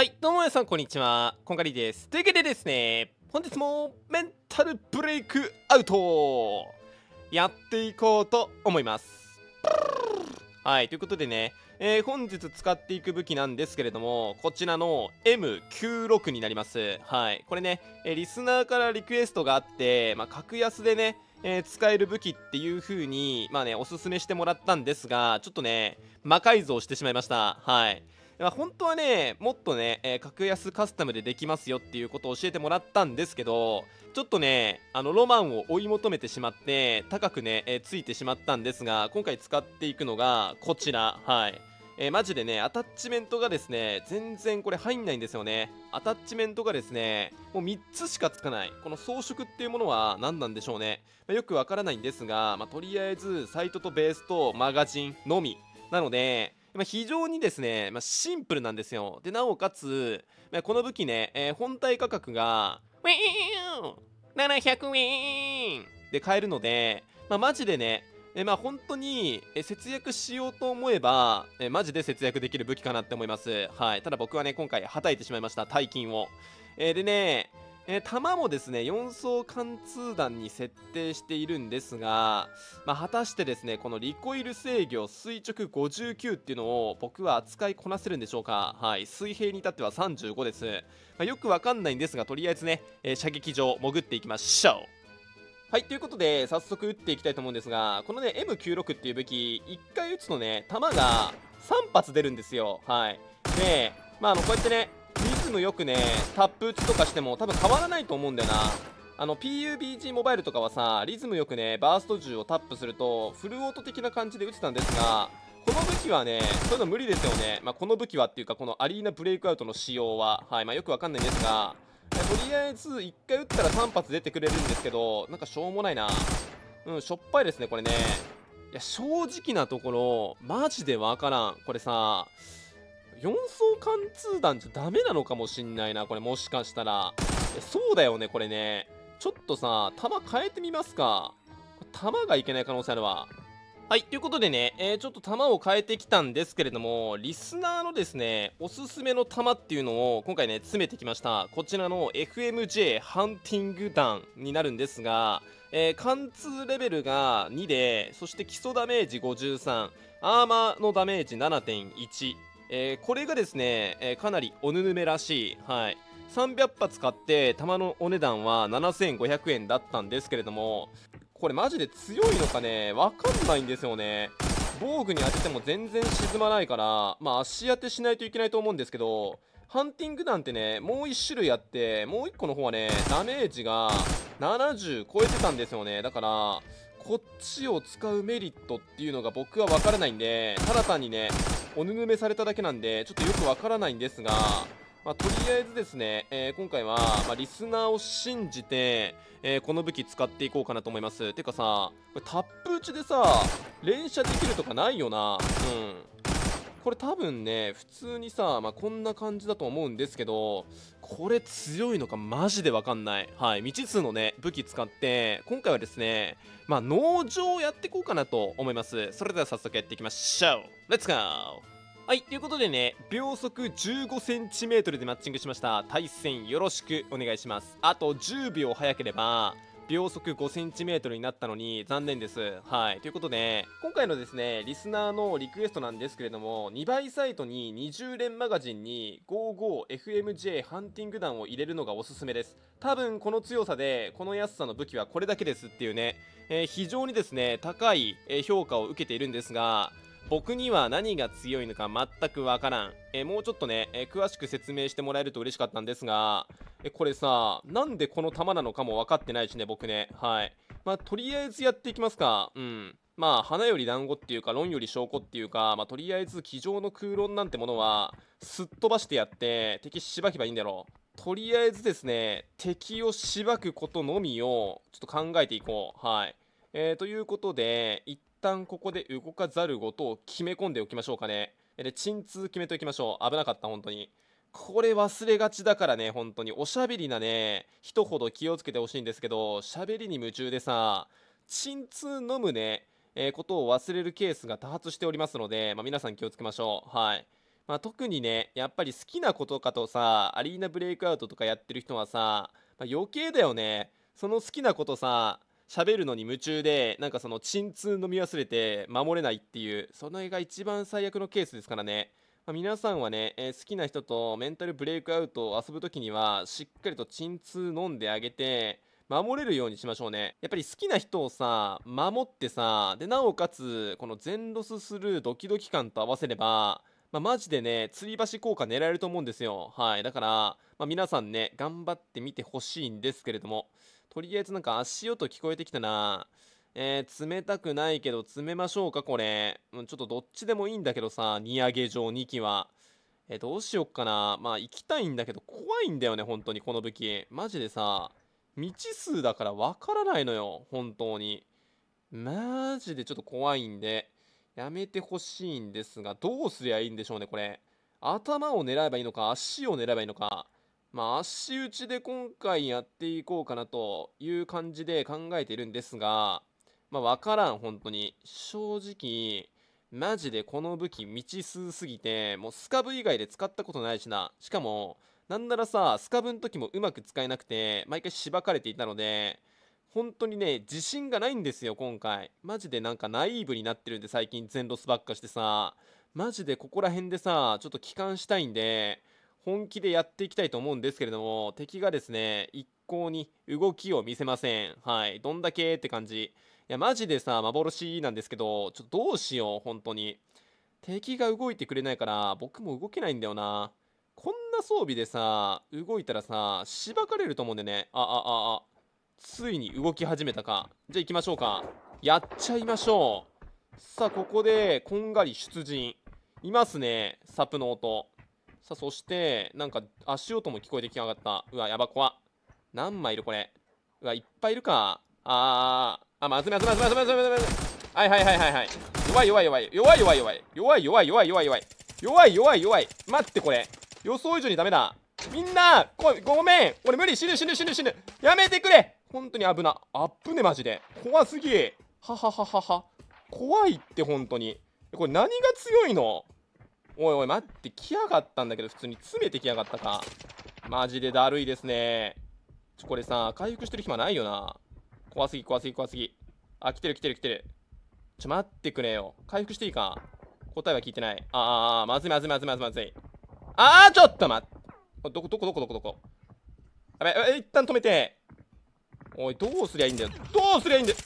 はい、どうも皆さん、こんにちは。こんがりです。というわけでですね、本日もメンタルブレイクアウトやっていこうと思います。はい、ということでね、えー、本日使っていく武器なんですけれども、こちらの M96 になります。はい、これね、えリスナーからリクエストがあって、まあ、格安でね、えー、使える武器っていう風に、まあね、おすすめしてもらったんですが、ちょっとね、魔改造してしまいました。はい。まあ、本当はね、もっとね、えー、格安カスタムでできますよっていうことを教えてもらったんですけど、ちょっとね、あの、ロマンを追い求めてしまって、高くね、えー、ついてしまったんですが、今回使っていくのが、こちら、はい。えー、マジでね、アタッチメントがですね、全然これ入んないんですよね。アタッチメントがですね、もう3つしかつかない。この装飾っていうものは何なんでしょうね。まあ、よくわからないんですが、まあ、とりあえず、サイトとベースとマガジンのみ。なので、ま非常にですね、まあ、シンプルなんですよ。で、なおかつ、まあ、この武器ね、えー、本体価格が、ウィーン !700 ンで買えるので、まあ、マジでね、えー、まあ本当に、え節約しようと思えば、えー、マジで節約できる武器かなって思います。はい。ただ僕はね、今回はたいてしまいました、大金を。えー、でね、えー、弾もですね、4層貫通弾に設定しているんですが、まあ、果たしてですね、このリコイル制御垂直59っていうのを僕は扱いこなせるんでしょうか。はい、水平に至っては35です。まあ、よくわかんないんですが、とりあえずね、えー、射撃場潜っていきましょう。はい、ということで、早速撃っていきたいと思うんですが、このね、M96 っていう武器、1回撃つとね、弾が3発出るんですよ。はい。で、まあ、あの、こうやってね、ムよくねタップ打ちとかしても多分変わらないと思うんだよなあの PUBG モバイルとかはさリズムよくねバースト銃をタップするとフルオート的な感じで打てたんですがこの武器はねそういうの無理ですよね、まあ、この武器はっていうかこのアリーナブレイクアウトの仕様は、はいまあ、よくわかんないんですがとりあえず1回打ったら3発出てくれるんですけどなんかしょうもないなうんしょっぱいですねこれねいや正直なところマジでわからんこれさ4層貫通弾じゃダメなのかもしんないな、これもしかしたら。そうだよね、これね。ちょっとさ、弾変えてみますか。弾がいけない可能性あるわ。はい、ということでね、えー、ちょっと弾を変えてきたんですけれども、リスナーのですね、おすすめの弾っていうのを今回ね、詰めてきました。こちらの FMJ ハンティング弾になるんですが、えー、貫通レベルが2で、そして基礎ダメージ53、アーマーのダメージ7.1、えー、これがですね、えー、かなりおぬぬめらしい、はい、300発買って弾のお値段は7500円だったんですけれどもこれマジで強いのかねわかんないんですよね防具に当てても全然沈まないからまあ足当てしないといけないと思うんですけどハンティング弾ってねもう1種類あってもう1個の方はねダメージが70超えてたんですよねだからこっちを使うメリットっていうのが僕は分からないんでただ単にねおぬぬめされただけなんで、ちょっとよくわからないんですが、まあ、とりあえずですね、えー、今回は、まあ、リスナーを信じて、えー、この武器使っていこうかなと思います。てかさ、これタップ打ちでさ、連射できるとかないよな。うん。これ多分ね普通にさ、まあ、こんな感じだと思うんですけどこれ強いのかマジでわかんないはい未知数のね武器使って今回はですねまあ農場をやっていこうかなと思いますそれでは早速やっていきましょうレッツゴーはい、ということでね、秒速 15cm でマッチングしました。対戦よろしくお願いします。あと10秒早ければ、秒速 5cm になったのに残念です。はい。ということで、今回のですね、リスナーのリクエストなんですけれども、2倍サイトに20連マガジンに 55FMJ ハンティング弾を入れるのがおすすめです。多分この強さで、この安さの武器はこれだけですっていうね、えー、非常にですね、高い評価を受けているんですが、僕には何が強いのか全くわからん。えー、もうちょっとね、えー、詳しく説明してもらえると嬉しかったんですが、えこれさ、なんでこの弾なのかも分かってないしね、僕ね。はい。まあ、とりあえずやっていきますか。うん。まあ、花より団子っていうか、論より証拠っていうか、まあ、とりあえず、机上の空論なんてものは、すっ飛ばしてやって、敵しばけばいいんだろう。とりあえずですね、敵をしばくことのみを、ちょっと考えていこう。はい。えー、ということで、一旦ここで動かざるごとを決め込んでおきましょうかね。で、鎮痛決めておきましょう。危なかった、本当に。これ忘れがちだからね、本当に。おしゃべりなね、人ほど気をつけてほしいんですけど、しゃべりに夢中でさ、鎮痛飲むね、えー、ことを忘れるケースが多発しておりますので、まあ、皆さん気をつけましょう。はい。まあ、特にね、やっぱり好きなことかとさ、アリーナブレイクアウトとかやってる人はさ、まあ、余計だよね。その好きなことさ、喋るのに夢中で、なんかその鎮痛飲み忘れて守れないっていう、その絵が一番最悪のケースですからね。まあ、皆さんはね、えー、好きな人とメンタルブレイクアウトを遊ぶときには、しっかりと鎮痛飲んであげて、守れるようにしましょうね。やっぱり好きな人をさ、守ってさ、で、なおかつ、この全ロスするドキドキ感と合わせれば、まあ、マジでね、吊り橋効果狙えると思うんですよ。はい。だから、まあ、皆さんね、頑張ってみてほしいんですけれども、とりあえずなんか足音聞こえてきたなぁ。えー、たくないけど、詰めましょうか、これ。ちょっとどっちでもいいんだけどさ、荷上げ場2機は。えー、どうしよっかな。まあ、行きたいんだけど、怖いんだよね、本当に、この武器。マジでさ、未知数だからわからないのよ、本当に。マジでちょっと怖いんで、やめてほしいんですが、どうすりゃいいんでしょうね、これ。頭を狙えばいいのか、足を狙えばいいのか。まあ、足打ちで今回やっていこうかなという感じで考えているんですが、まあ、分からん、本当に。正直、マジでこの武器未知数すぎて、もうスカブ以外で使ったことないしな。しかも、なんならさ、スカブの時もうまく使えなくて、毎回しばかれていたので、本当にね、自信がないんですよ、今回。マジでなんかナイーブになってるんで、最近全ロスばっかしてさ。マジでここら辺でさ、ちょっと帰還したいんで、本気でやっていきたいと思うんですけれども、敵がですね、一向に動きを見せません。はい。どんだけって感じ。いや、マジでさ、幻なんですけど、ちょっとどうしよう、本当に。敵が動いてくれないから、僕も動けないんだよな。こんな装備でさ、動いたらさ、しばかれると思うんでね。あ、あ、あ、あ。ついに動き始めたか。じゃあ行きましょうか。やっちゃいましょう。さあ、ここで、こんがり出陣。いますね、サプの音。さあ、そして、なんか、足音も聞こえてきやがった。うわ、やば、こわ何枚いるこれ。うわ、いっぱいいるか。あー、あ、まずめまずめまずまずまずはいはいはいはいはい。弱い弱い弱い。弱い弱い弱い。弱い弱い弱い弱い弱い。弱い弱い弱い。待ってこれ。予想以上にダメだ。みんなごごめん俺無理死ぬ死ぬ死ぬ死ぬやめてくれ本当に危な。あっぶねマジで。怖すぎ。ははははは。怖いって本当に。これ何が強いのおいおい待って来やがったんだけど普通に詰めてきやがったかマジでだるいですねちょこれさ回復してる暇ないよな怖すぎ怖すぎ怖すぎあ来てる来てる来てるちょ待ってくれよ回復していいか答えは聞いてないああまずいまずいまずいまずいまずいああちょっと待ってどこどこどこどこどこやべえ一旦止めておいどうすりゃいいんだよどうすりゃいいんだよ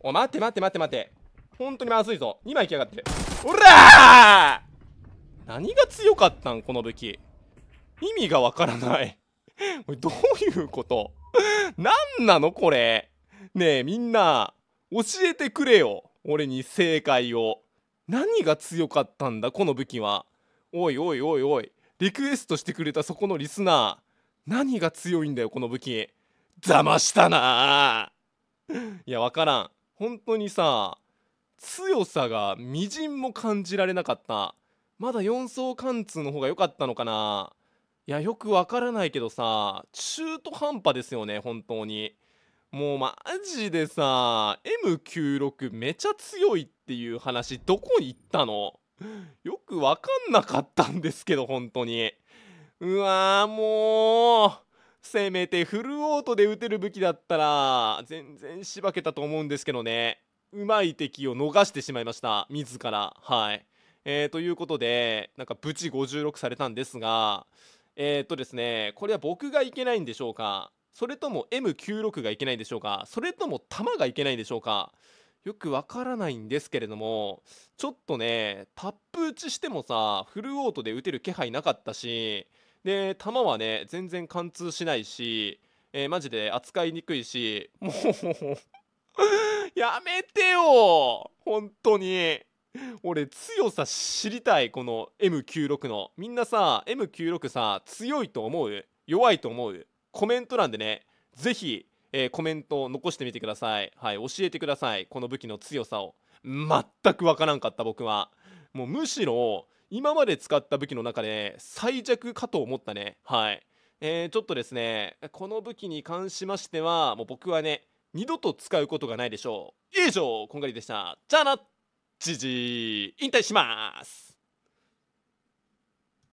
お待って待って待って待って本当にまずいぞ2枚きやがっておら何が強かったんこの武器意味がわからないこれどういうこと何なのこれねえみんな教えてくれよ俺に正解を何が強かったんだこの武器はおいおいおいおいリクエストしてくれたそこのリスナー何が強いんだよこの武器騙したないやわからん本当にさ強さがみじんも感じられなかったまだ4層貫通の方が良かったのかないやよくわからないけどさ中途半端ですよね本当にもうマジでさ M96 めちゃ強いっていう話どこに行ったのよくわかんなかったんですけど本当にうわーもうせめてフルオートで撃てる武器だったら全然しばけたと思うんですけどねうまい敵を逃してしまいました自らはいえー、ということでなんかブチ56されたんですがえー、っとですねこれは僕がいけないんでしょうかそれとも M96 がいけないんでしょうかそれとも弾がいけないんでしょうかよくわからないんですけれどもちょっとねタップ打ちしてもさフルオートで打てる気配なかったしで弾はね全然貫通しないし、えー、マジで扱いにくいしもうやめてよ本当に俺強さ知りたいこの M96 のみんなさ M96 さ強いと思う弱いと思うコメント欄でね是非、えー、コメントを残してみてくださいはい教えてくださいこの武器の強さを全くわからんかった僕はもうむしろ今まで使った武器の中で最弱かと思ったねはいえー、ちょっとですねこの武器に関しましてはもう僕はね二度と使うことがないでしょう以上こんがりでしたじゃあなじじ引退します